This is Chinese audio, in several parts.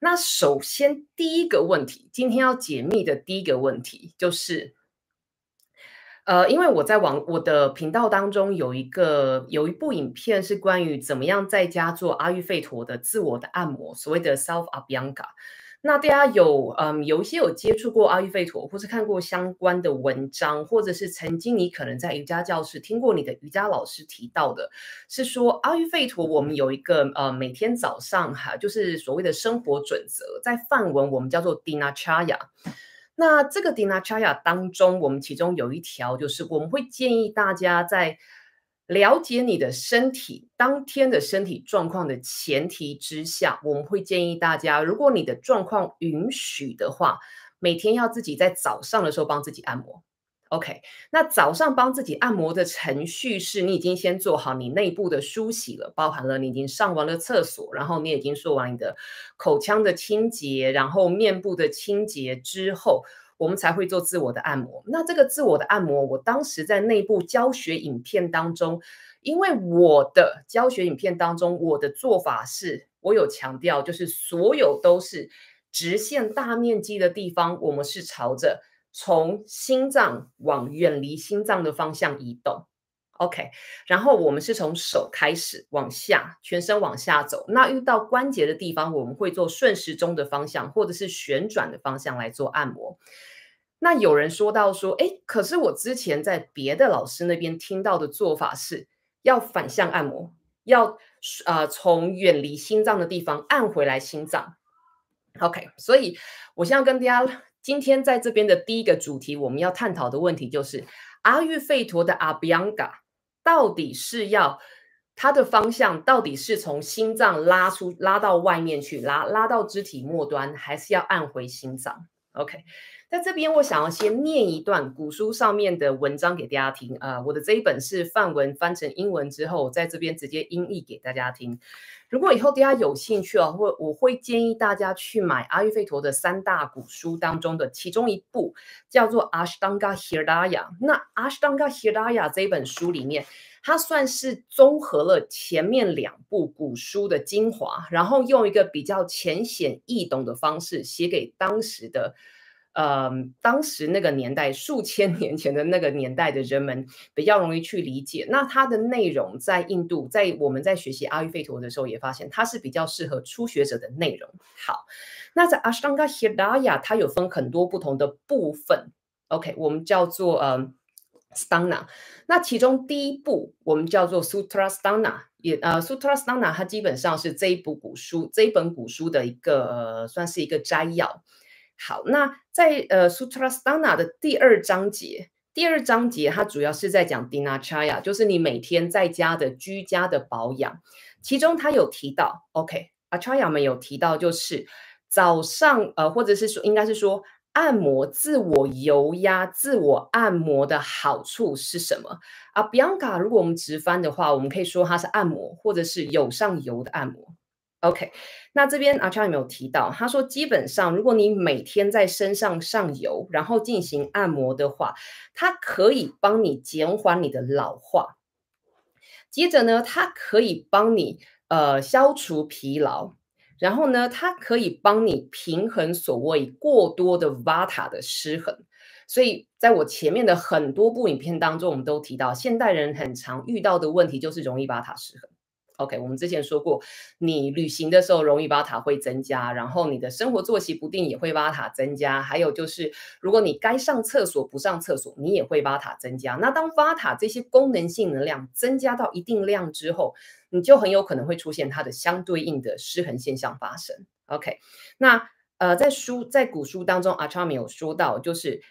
那首先第一个问题，今天要解密的第一个问题就是，呃，因为我在网我的频道当中有一个有一部影片是关于怎么样在家做阿育吠陀的自我的按摩，所谓的 self 阿 yanga。那大家有，嗯，有一些有接触过阿育吠陀，或是看过相关的文章，或者是曾经你可能在瑜伽教室听过你的瑜伽老师提到的，是说阿育吠陀我们有一个呃每天早上哈，就是所谓的生活准则，在梵文我们叫做 Dinacharya。那这个 Dinacharya 当中，我们其中有一条就是我们会建议大家在。了解你的身体当天的身体状况的前提之下，我们会建议大家，如果你的状况允许的话，每天要自己在早上的时候帮自己按摩。OK，那早上帮自己按摩的程序是，你已经先做好你内部的梳洗了，包含了你已经上完了厕所，然后你已经做完你的口腔的清洁，然后面部的清洁之后。我们才会做自我的按摩。那这个自我的按摩，我当时在内部教学影片当中，因为我的教学影片当中，我的做法是，我有强调，就是所有都是直线大面积的地方，我们是朝着从心脏往远离心脏的方向移动。OK，然后我们是从手开始往下，全身往下走。那遇到关节的地方，我们会做顺时钟的方向，或者是旋转的方向来做按摩。那有人说到说，哎，可是我之前在别的老师那边听到的做法是要反向按摩，要呃从远离心脏的地方按回来心脏。OK，所以我现在跟大家今天在这边的第一个主题，我们要探讨的问题就是阿育吠陀的阿比昂嘎。到底是要它的方向，到底是从心脏拉出、拉到外面去拉、拉到肢体末端，还是要按回心脏？OK。在这边，我想要先念一段古书上面的文章给大家听啊。我的这一本是范文翻成英文之后，在这边直接音译给大家听。如果以后大家有兴趣啊，会我会建议大家去买阿育吠陀的三大古书当中的其中一部，叫做《阿什当嘎希拉 g 那《阿什当嘎希拉 g a 这一本书里面，它算是综合了前面两部古书的精华，然后用一个比较浅显易懂的方式写给当时的。呃，当时那个年代，数千年前的那个年代的人们比较容易去理解。那它的内容在印度，在我们在学习阿育吠陀的时候，也发现它是比较适合初学者的内容。好，那在阿斯当加希达雅，它有分很多不同的部分。OK，我们叫做嗯，斯当纳。那其中第一部我们叫做《Sutra s t a n a 也呃，《Sutra s t a n a 它基本上是这一部古书，这一本古书的一个算是一个摘要。好，那在呃 s u t r a s a n a 的第二章节，第二章节它主要是在讲 Dinachaya，就是你每天在家的居家的保养。其中它有提到，OK，阿 Chaya 们有提到，就是早上呃，或者是说，应该是说按摩、自我油压、自我按摩的好处是什么？啊，Bianca，如果我们直翻的话，我们可以说它是按摩，或者是有上油的按摩。OK，那这边阿川有没有提到，他说基本上如果你每天在身上上油，然后进行按摩的话，它可以帮你减缓你的老化。接着呢，它可以帮你呃消除疲劳，然后呢，它可以帮你平衡所谓过多的 Vata 的失衡。所以在我前面的很多部影片当中，我们都提到，现代人很常遇到的问题就是容易 Vata 失衡。OK，我们之前说过，你旅行的时候容易巴塔会增加，然后你的生活作息不定也会巴塔增加，还有就是如果你该上厕所不上厕所，你也会巴塔增加。那当巴塔这些功能性能量增加到一定量之后，你就很有可能会出现它的相对应的失衡现象发生。OK，那呃，在书在古书当中，阿昌米有说到，就是。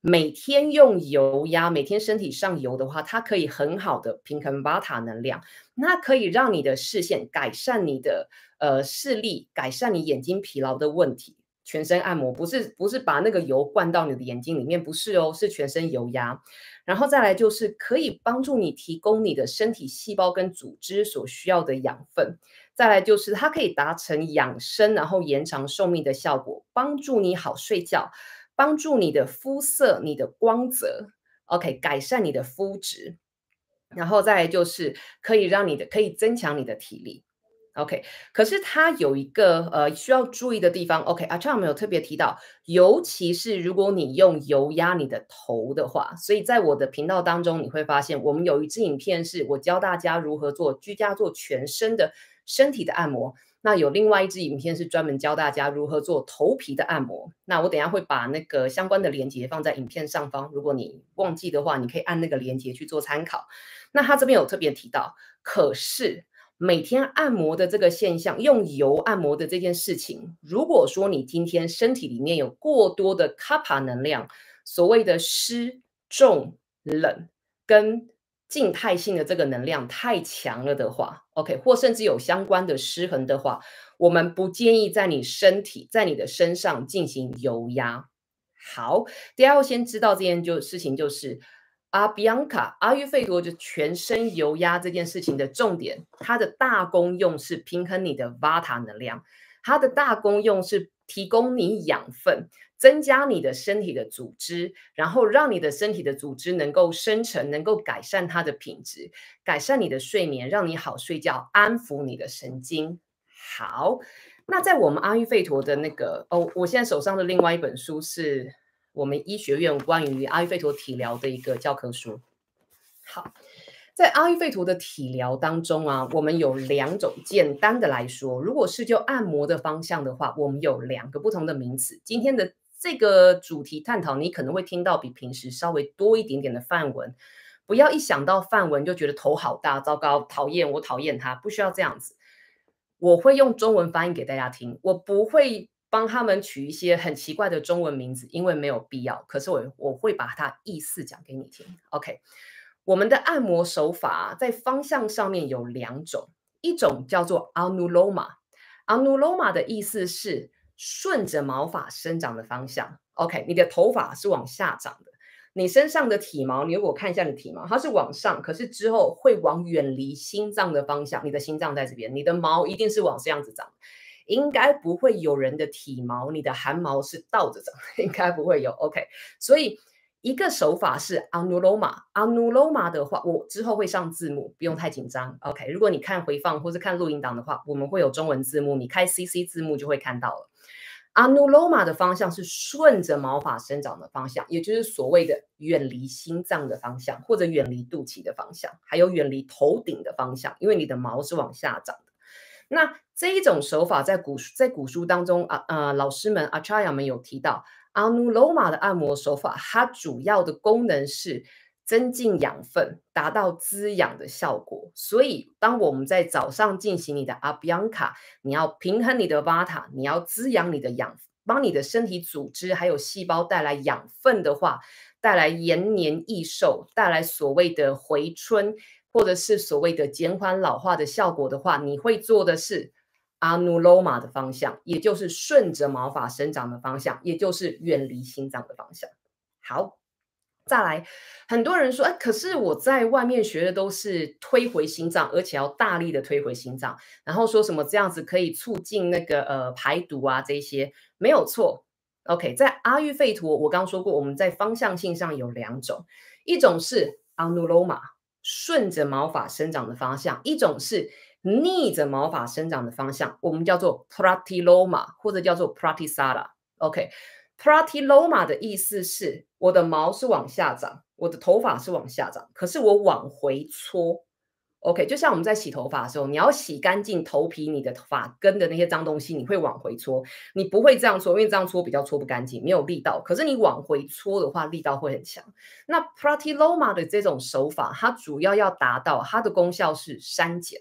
每天用油压，每天身体上油的话，它可以很好的平衡巴塔能量，那可以让你的视线改善，你的呃视力改善，你眼睛疲劳的问题。全身按摩不是不是把那个油灌到你的眼睛里面，不是哦，是全身油压。然后再来就是可以帮助你提供你的身体细胞跟组织所需要的养分。再来就是它可以达成养生，然后延长寿命的效果，帮助你好睡觉。帮助你的肤色、你的光泽，OK，改善你的肤质，然后再就是可以让你的可以增强你的体力，OK。可是它有一个呃需要注意的地方，OK 阿畅没有特别提到，尤其是如果你用油压你的头的话，所以在我的频道当中你会发现，我们有一支影片是我教大家如何做居家做全身的身体的按摩。那有另外一支影片是专门教大家如何做头皮的按摩。那我等下会把那个相关的链接放在影片上方。如果你忘记的话，你可以按那个链接去做参考。那他这边有特别提到，可是每天按摩的这个现象，用油按摩的这件事情，如果说你今天身体里面有过多的卡帕能量，所谓的湿重冷跟。静态性的这个能量太强了的话，OK，或甚至有相关的失衡的话，我们不建议在你身体在你的身上进行油压。好，第二要先知道这件就事情就是，阿比昂卡阿育吠陀就全身油压这件事情的重点，它的大功用是平衡你的瓦塔能量，它的大功用是提供你养分。增加你的身体的组织，然后让你的身体的组织能够生成，能够改善它的品质，改善你的睡眠，让你好睡觉，安抚你的神经。好，那在我们阿育吠陀的那个哦，我现在手上的另外一本书是我们医学院关于阿育吠陀体疗的一个教科书。好，在阿育吠陀的体疗当中啊，我们有两种，简单的来说，如果是就按摩的方向的话，我们有两个不同的名词。今天的。这个主题探讨，你可能会听到比平时稍微多一点点的范文。不要一想到范文就觉得头好大，糟糕，讨厌，我讨厌他，不需要这样子。我会用中文翻译给大家听，我不会帮他们取一些很奇怪的中文名字，因为没有必要。可是我我会把它意思讲给你听。OK，我们的按摩手法在方向上面有两种，一种叫做 Anuloma，Anuloma 的意思是。顺着毛发生长的方向，OK，你的头发是往下长的。你身上的体毛，你如果看一下你体毛，它是往上，可是之后会往远离心脏的方向。你的心脏在这边，你的毛一定是往这样子长，应该不会有人的体毛，你的汗毛是倒着长，应该不会有。OK，所以一个手法是 anuloma。anuloma 的话，我之后会上字幕，不用太紧张。OK，如果你看回放或是看录音档的话，我们会有中文字幕，你开 CC 字幕就会看到了。阿努罗玛的方向是顺着毛发生长的方向，也就是所谓的远离心脏的方向，或者远离肚脐的方向，还有远离头顶的方向，因为你的毛是往下长的。那这一种手法在古在古书当中啊呃，老师们阿查亚们有提到阿努罗玛的按摩手法，它主要的功能是。增进养分，达到滋养的效果。所以，当我们在早上进行你的阿比扬卡，你要平衡你的瓦塔，你要滋养你的养，帮你的身体组织还有细胞带来养分的话，带来延年益寿，带来所谓的回春，或者是所谓的减缓老化的效果的话，你会做的是阿努罗玛的方向，也就是顺着毛发生长的方向，也就是远离心脏的方向。好。再来，很多人说，哎，可是我在外面学的都是推回心脏，而且要大力的推回心脏，然后说什么这样子可以促进那个呃排毒啊，这些没有错。OK，在阿育吠陀，我刚说过，我们在方向性上有两种，一种是 anuloma，顺着毛发生长的方向，一种是逆着毛发生长的方向，我们叫做 prati loma 或者叫做 pratisara。OK。p r a t i l o m a 的意思是我的毛是往下长，我的头发是往下长，可是我往回搓。OK，就像我们在洗头发的时候，你要洗干净头皮、你的发根的那些脏东西，你会往回搓。你不会这样搓，因为这样搓比较搓不干净，没有力道。可是你往回搓的话，力道会很强。那 p r a t i l o m a 的这种手法，它主要要达到它的功效是删减，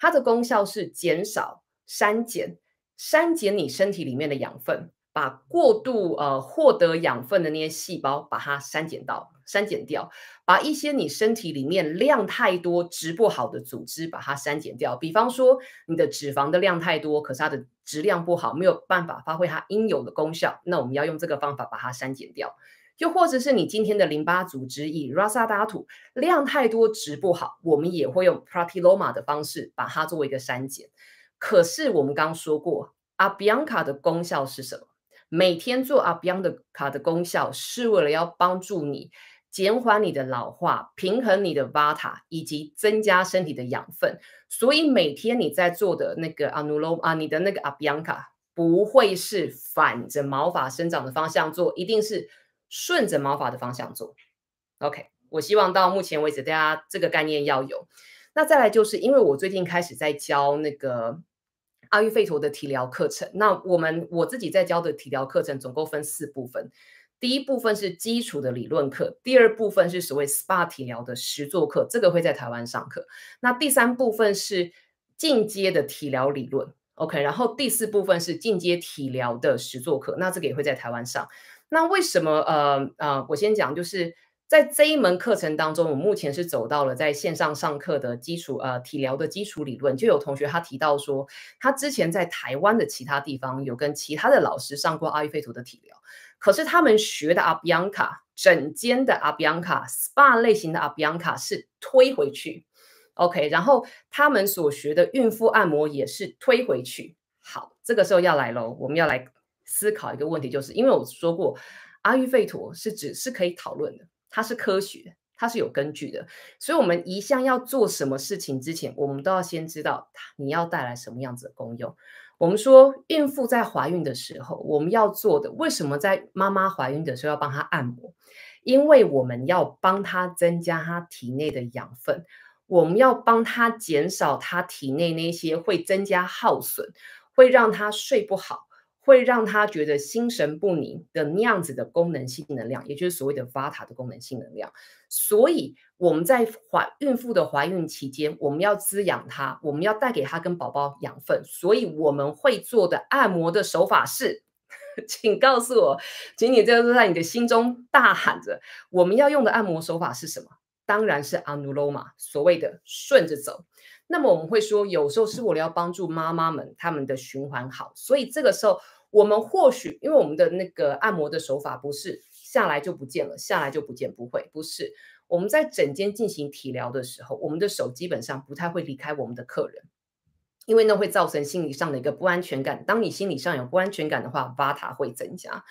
它的功效是减少删减，删减你身体里面的养分。把过度呃获得养分的那些细胞，把它删减到删减掉，把一些你身体里面量太多、值不好的组织，把它删减掉。比方说你的脂肪的量太多，可是它的质量不好，没有办法发挥它应有的功效，那我们要用这个方法把它删减掉。又或者是你今天的淋巴组织以 rasa 打土量太多、值不好，我们也会用 prati loma 的方式把它做一个删减。可是我们刚刚说过，阿比昂卡的功效是什么？每天做阿 Beyond 卡的功效是为了要帮助你减缓你的老化、平衡你的 Vata 以及增加身体的养分。所以每天你在做的那个阿 l 罗啊，你的那个阿 Beyond 卡不会是反着毛发生长的方向做，一定是顺着毛发的方向做。OK，我希望到目前为止大家这个概念要有。那再来就是因为我最近开始在教那个。阿育吠陀的体疗课程，那我们我自己在教的体疗课程，总共分四部分。第一部分是基础的理论课，第二部分是所谓 SPA 体疗的实作课，这个会在台湾上课。那第三部分是进阶的体疗理论，OK，然后第四部分是进阶体疗的实作课，那这个也会在台湾上。那为什么？呃，啊，我先讲就是。在这一门课程当中，我目前是走到了在线上上课的基础，呃，体疗的基础理论。就有同学他提到说，他之前在台湾的其他地方有跟其他的老师上过阿育吠陀的体疗，可是他们学的阿比昂卡、整间的阿比昂卡、SPA 类型的阿比昂卡是推回去，OK。然后他们所学的孕妇按摩也是推回去。好，这个时候要来喽，我们要来思考一个问题，就是因为我说过阿育吠陀是指是可以讨论的。它是科学，它是有根据的，所以，我们一向要做什么事情之前，我们都要先知道你要带来什么样子的功用。我们说，孕妇在怀孕的时候，我们要做的，为什么在妈妈怀孕的时候要帮她按摩？因为我们要帮她增加她体内的养分，我们要帮她减少她体内那些会增加耗损，会让她睡不好。会让她觉得心神不宁的那样子的功能性能量，也就是所谓的 Vata 的功能性能量。所以我们在怀孕妇的怀孕期间，我们要滋养她，我们要带给她跟宝宝养分。所以我们会做的按摩的手法是，请告诉我，请你这个在你的心中大喊着，我们要用的按摩手法是什么？当然是阿努罗玛，所谓的顺着走。那么我们会说，有时候是为了要帮助妈妈们，他们的循环好，所以这个时候。我们或许因为我们的那个按摩的手法不是下来就不见了，下来就不见，不会，不是。我们在整间进行体疗的时候，我们的手基本上不太会离开我们的客人，因为那会造成心理上的一个不安全感。当你心理上有不安全感的话，Vata 会增加。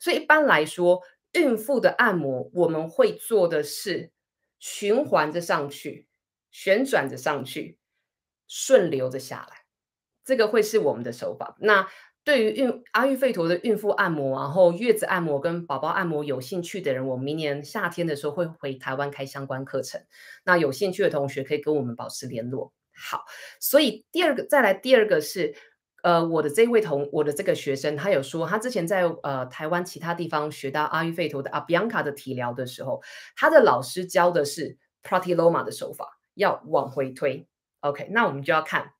所以一般来说，孕妇的按摩我们会做的是循环着上去，旋转着上去，顺流着下来，这个会是我们的手法。那。对于孕阿育吠陀的孕妇按摩，然后月子按摩跟宝宝按摩有兴趣的人，我明年夏天的时候会回台湾开相关课程。那有兴趣的同学可以跟我们保持联络。好，所以第二个再来第二个是，呃，我的这位同我的这个学生，他有说他之前在呃台湾其他地方学到阿育吠陀的阿比昂卡的体疗的时候，他的老师教的是 p r a t i l o m a 的手法，要往回推。OK，那我们就要看。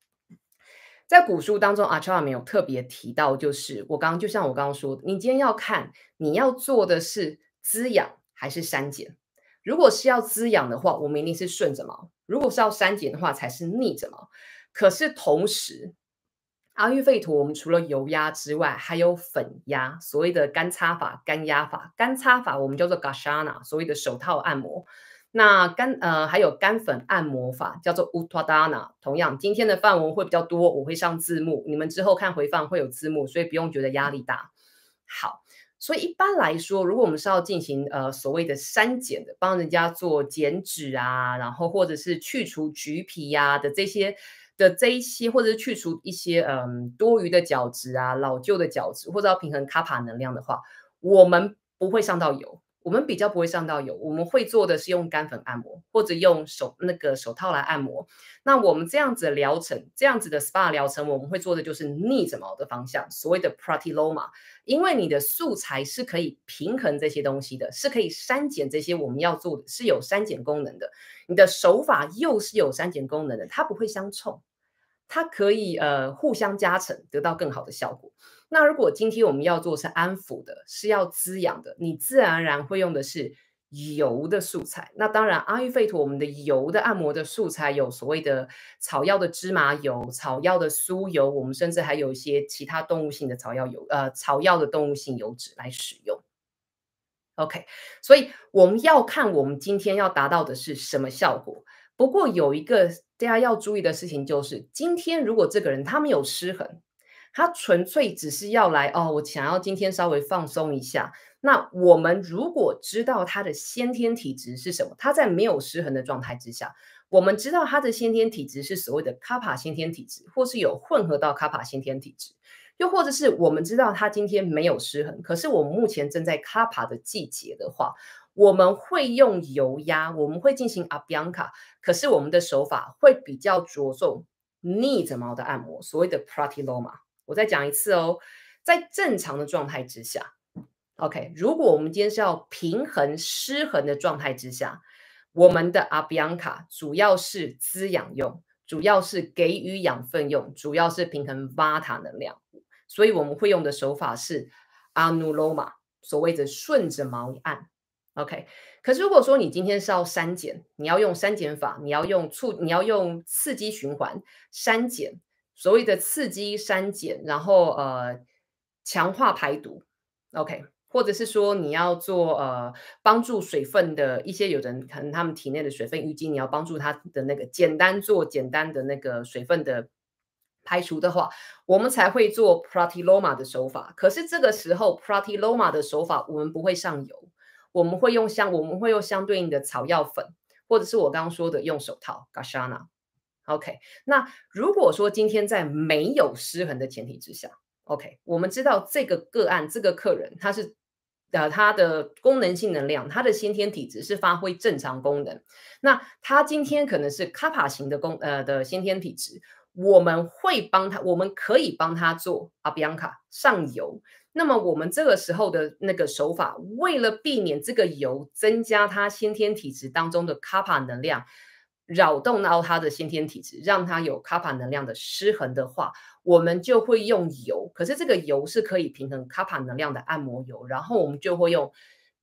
在古书当中阿超尔没有特别提到，就是我刚刚就像我刚刚说的，你今天要看你要做的是滋养还是删减。如果是要滋养的话，我一定是顺着毛；如果是要删减的话，才是逆着毛。可是同时，阿育吠陀我们除了油压之外，还有粉压，所谓的干擦法、干压法、干擦法我们叫做 gashana，所谓的手套按摩。那干呃还有干粉按摩法叫做乌托达纳，同样今天的范文会比较多，我会上字幕，你们之后看回放会有字幕，所以不用觉得压力大。好，所以一般来说，如果我们是要进行呃所谓的删减的，帮人家做减脂啊，然后或者是去除橘皮呀的这些的这一些，或者是去除一些嗯多余的角质啊、老旧的角质，或者要平衡卡帕能量的话，我们不会上到油。我们比较不会上到油，我们会做的是用干粉按摩或者用手那个手套来按摩。那我们这样子的疗程，这样子的 SPA 疗程，我们会做的就是逆着毛的方向，所谓的 prati l o m a 因为你的素材是可以平衡这些东西的，是可以删减这些我们要做，的是有删减功能的。你的手法又是有删减功能的，它不会相冲，它可以呃互相加成，得到更好的效果。那如果今天我们要做是安抚的，是要滋养的，你自然而然会用的是油的素材。那当然，阿育吠陀我们的油的按摩的素材，有所谓的草药的芝麻油、草药的酥油，我们甚至还有一些其他动物性的草药油，呃，草药的动物性油脂来使用。OK，所以我们要看我们今天要达到的是什么效果。不过有一个大家要注意的事情就是，今天如果这个人他们有失衡。他纯粹只是要来哦，我想要今天稍微放松一下。那我们如果知道他的先天体质是什么，他在没有失衡的状态之下，我们知道他的先天体质是所谓的卡帕先天体质，或是有混合到卡帕先天体质，又或者是我们知道他今天没有失衡，可是我目前正在卡帕的季节的话，我们会用油压，我们会进行阿比亚卡，可是我们的手法会比较着重逆着毛的按摩，所谓的 prati loma。我再讲一次哦，在正常的状态之下，OK。如果我们今天是要平衡失衡的状态之下，我们的阿比安卡主要是滋养用，主要是给予养分用，主要是平衡 t 塔能量，所以我们会用的手法是阿努罗玛，所谓的顺着毛按，OK。可是如果说你今天是要删减，你要用删减法，你要用促，你要用刺激循环删减。所谓的刺激、删减，然后呃强化排毒，OK，或者是说你要做呃帮助水分的一些有人可能他们体内的水分淤积，你要帮助他的那个简单做简单的那个水分的排除的话，我们才会做 prati loma 的手法。可是这个时候 prati loma 的手法我们不会上油，我们会用相我们会用相对应的草药粉，或者是我刚刚说的用手套 gashana。OK，那如果说今天在没有失衡的前提之下，OK，我们知道这个个案这个客人他是呃他的功能性能量，他的先天体质是发挥正常功能。那他今天可能是卡帕型的功呃的先天体质，我们会帮他，我们可以帮他做阿比昂卡上游。那么我们这个时候的那个手法，为了避免这个油增加他先天体质当中的卡帕能量。扰动到他的先天体质，让他有卡帕能量的失衡的话，我们就会用油。可是这个油是可以平衡卡帕能量的按摩油，然后我们就会用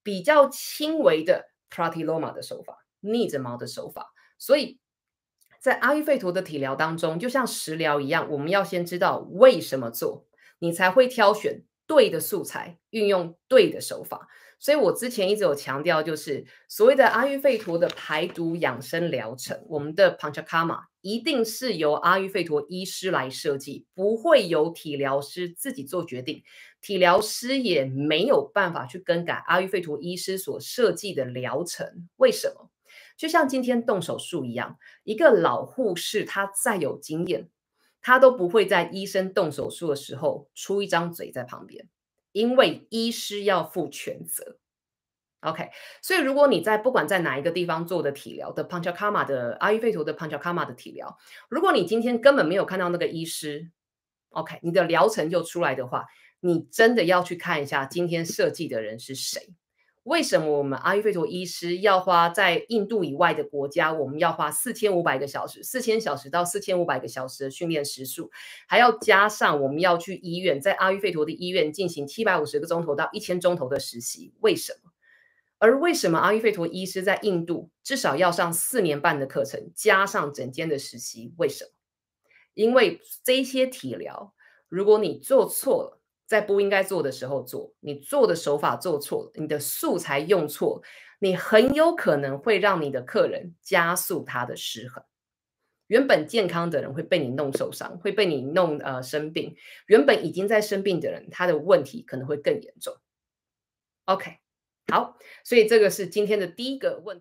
比较轻微的 prati loma 的手法，逆着毛的手法。所以，在阿育吠陀的体疗当中，就像食疗一样，我们要先知道为什么做，你才会挑选对的素材，运用对的手法。所以我之前一直有强调，就是所谓的阿育吠陀的排毒养生疗程，我们的 Panchakarma 一定是由阿育吠陀医师来设计，不会由体疗师自己做决定，体疗师也没有办法去更改阿育吠陀医师所设计的疗程。为什么？就像今天动手术一样，一个老护士他再有经验，他都不会在医生动手术的时候出一张嘴在旁边。因为医师要负全责，OK。所以如果你在不管在哪一个地方做的体疗的 p a n c h a k a m a 的阿育吠陀的 p a n c h a k a m a 的体疗，如果你今天根本没有看到那个医师，OK，你的疗程就出来的话，你真的要去看一下今天设计的人是谁。为什么我们阿育吠陀医师要花在印度以外的国家？我们要花四千五百个小时，四千小时到四千五百个小时的训练时数，还要加上我们要去医院，在阿育吠陀的医院进行七百五十个钟头到一千钟头的实习。为什么？而为什么阿育吠陀医师在印度至少要上四年半的课程，加上整间的实习？为什么？因为这些体疗，如果你做错了。在不应该做的时候做，你做的手法做错了，你的素材用错，你很有可能会让你的客人加速他的失衡。原本健康的人会被你弄受伤，会被你弄呃生病。原本已经在生病的人，他的问题可能会更严重。OK，好，所以这个是今天的第一个问。